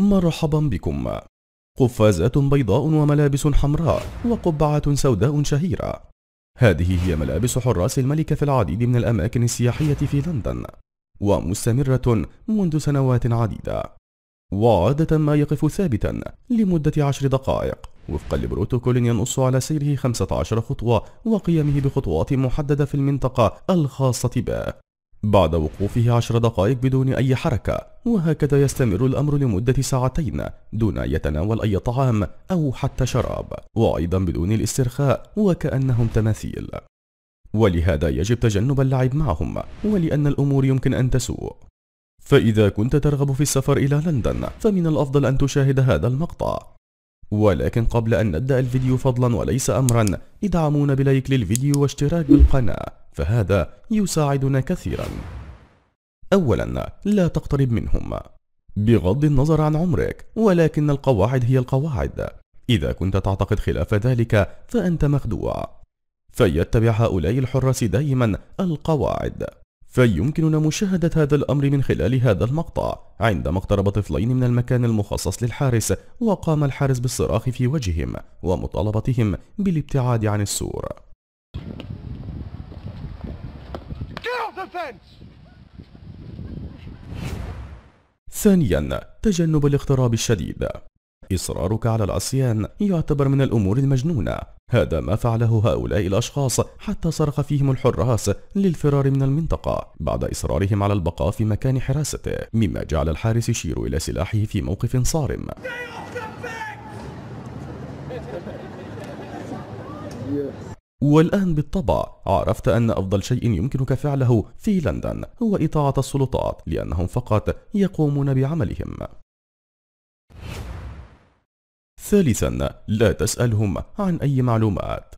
مرحبا بكم قفازات بيضاء وملابس حمراء وقبعة سوداء شهيرة هذه هي ملابس حراس الملكة في العديد من الأماكن السياحية في لندن ومستمرة منذ سنوات عديدة وعادة ما يقف ثابتا لمدة عشر دقائق وفقا لبروتوكول ينص على سيره 15 خطوة وقيامه بخطوات محددة في المنطقة الخاصة به بعد وقوفه عشر دقائق بدون أي حركة وهكذا يستمر الأمر لمدة ساعتين دون أن يتناول أي طعام أو حتى شراب وأيضا بدون الاسترخاء وكأنهم تماثيل ولهذا يجب تجنب اللعب معهم ولأن الأمور يمكن أن تسوء فإذا كنت ترغب في السفر إلى لندن فمن الأفضل أن تشاهد هذا المقطع ولكن قبل أن نبدأ الفيديو فضلا وليس أمرا ادعمونا بلايك للفيديو واشتراك بالقناة فهذا يساعدنا كثيرا اولا لا تقترب منهم بغض النظر عن عمرك ولكن القواعد هي القواعد اذا كنت تعتقد خلاف ذلك فانت مخدوع فيتبع هؤلاء الحراس دائما القواعد فيمكننا مشاهدة هذا الأمر من خلال هذا المقطع عندما اقترب طفلين من المكان المخصص للحارس وقام الحارس بالصراخ في وجههم ومطالبتهم بالابتعاد عن السور ثانيا تجنب الاغتراب الشديد إصرارك على العصيان يعتبر من الأمور المجنونة هذا ما فعله هؤلاء الأشخاص حتى صرخ فيهم الحراس للفرار من المنطقة بعد إصرارهم على البقاء في مكان حراسته مما جعل الحارس يشير إلى سلاحه في موقف صارم والآن بالطبع عرفت أن أفضل شيء يمكنك فعله في لندن هو إطاعة السلطات لأنهم فقط يقومون بعملهم ثالثا لا تسألهم عن أي معلومات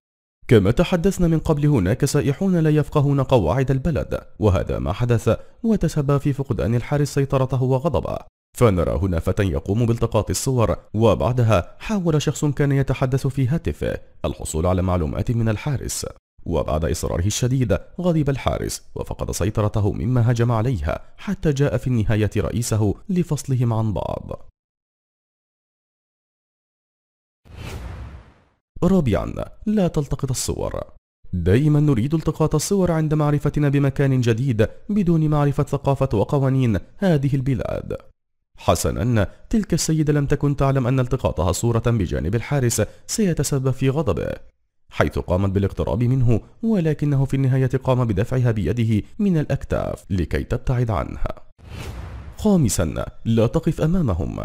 كما تحدثنا من قبل هناك سائحون لا يفقهون قواعد البلد وهذا ما حدث وتسبب في فقدان الحارس سيطرته وغضبه فنرى هنا فتى يقوم بالتقاط الصور وبعدها حاول شخص كان يتحدث في هاتفه الحصول على معلومات من الحارس وبعد إصراره الشديد غضب الحارس وفقد سيطرته مما هجم عليها حتى جاء في النهاية رئيسه لفصلهم عن بعض رابعا لا تلتقط الصور دائما نريد التقاط الصور عند معرفتنا بمكان جديد بدون معرفة ثقافة وقوانين هذه البلاد حسنا تلك السيدة لم تكن تعلم أن التقاطها صورة بجانب الحارس سيتسبب في غضبه حيث قامت بالاقتراب منه ولكنه في النهاية قام بدفعها بيده من الأكتاف لكي تبتعد عنها خامسا لا تقف أمامهم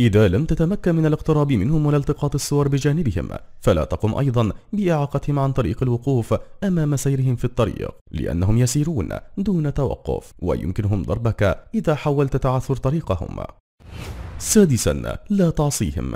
إذا لم تتمكن من الاقتراب منهم ولا التقاط الصور بجانبهم فلا تقم أيضا بإعاقتهم عن طريق الوقوف أمام سيرهم في الطريق لأنهم يسيرون دون توقف ويمكنهم ضربك إذا حاولت تعثر طريقهم سادسا لا تعصيهم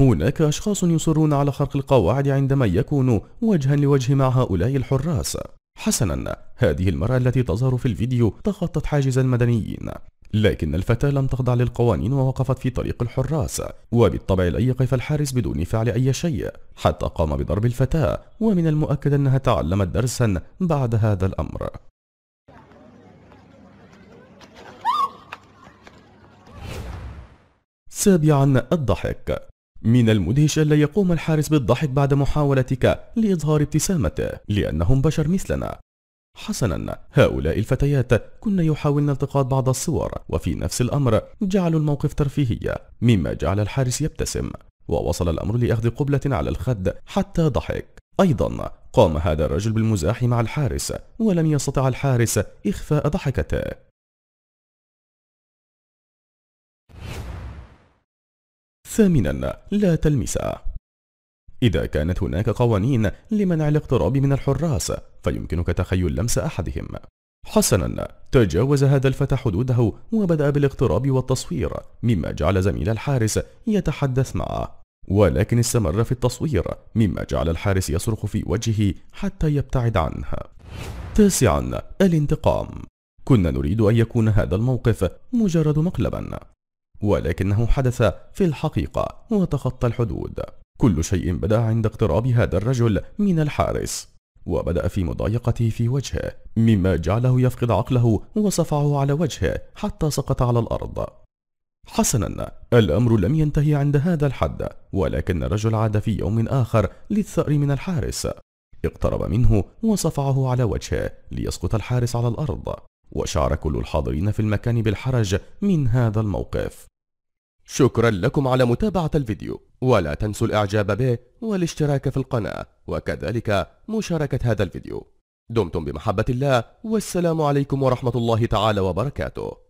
هناك أشخاص يصرون على خرق القواعد عندما يكونوا وجها لوجه مع هؤلاء الحراس حسنا هذه المرأة التي تظهر في الفيديو تخطت حاجز المدنيين لكن الفتاة لم تخضع للقوانين ووقفت في طريق الحراس وبالطبع لأن يقف الحارس بدون فعل أي شيء حتى قام بضرب الفتاة ومن المؤكد أنها تعلمت درسا بعد هذا الأمر سابعا الضحك من المدهش ألا يقوم الحارس بالضحك بعد محاولتك لإظهار ابتسامته لأنهم بشر مثلنا حسنا هؤلاء الفتيات كن يحاولن التقاط بعض الصور وفي نفس الأمر جعلوا الموقف ترفيهيا مما جعل الحارس يبتسم ووصل الأمر لأخذ قبلة على الخد حتى ضحك أيضا قام هذا الرجل بالمزاح مع الحارس ولم يستطع الحارس إخفاء ضحكته ثامنا لا تلمسه إذا كانت هناك قوانين لمنع الاقتراب من الحراس فيمكنك تخيل لمس أحدهم حسنا تجاوز هذا الفتى حدوده وبدأ بالاقتراب والتصوير مما جعل زميل الحارس يتحدث معه ولكن استمر في التصوير مما جعل الحارس يصرخ في وجهه حتى يبتعد عنه تاسعا الانتقام كنا نريد أن يكون هذا الموقف مجرد مقلبا ولكنه حدث في الحقيقة وتخطى الحدود كل شيء بدأ عند اقتراب هذا الرجل من الحارس وبدأ في مضايقته في وجهه مما جعله يفقد عقله وصفعه على وجهه حتى سقط على الأرض حسنا الأمر لم ينتهي عند هذا الحد ولكن الرجل عاد في يوم آخر للثأر من الحارس اقترب منه وصفعه على وجهه ليسقط الحارس على الأرض وشعر كل الحاضرين في المكان بالحرج من هذا الموقف شكرا لكم على متابعة الفيديو ولا تنسوا الاعجاب به والاشتراك في القناة وكذلك مشاركة هذا الفيديو دمتم بمحبة الله والسلام عليكم ورحمة الله تعالى وبركاته